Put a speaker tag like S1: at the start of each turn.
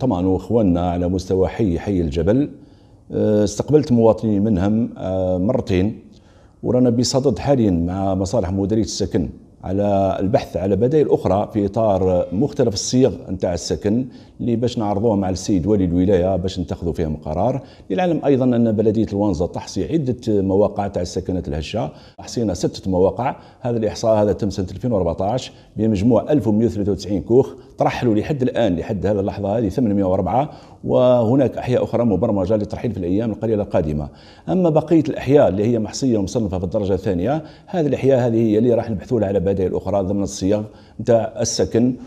S1: طبعا واخواننا على مستوى حي حي الجبل آه، استقبلت مواطنين منهم آه، مرتين ورانا بصدد حاليا مع مصالح مديريه السكن على البحث على بدائل اخرى في اطار مختلف الصيغ نتاع السكن اللي باش نعرضوها مع السيد ولي الولايه باش نتخذوا فيهم قرار للعلم ايضا ان بلديه الوانزه تحصي عده مواقع تاع السكنات الهشه احصينا سته مواقع هذا الاحصاء هذا تم سنه 2014 بمجموع 1193 كوخ ترحلوا لحد الان لحد هذه اللحظه هذه 804 وهناك احياء اخرى مبرمجه للترحيل في الايام القليله القادمه اما بقيه الاحياء اللي هي محصيه ومصنفه في الدرجه الثانيه هذه الاحياء هذه هي اللي راح نبحثوا لها على المبادئ الاخرى ضمن الصيغ نتاع السكن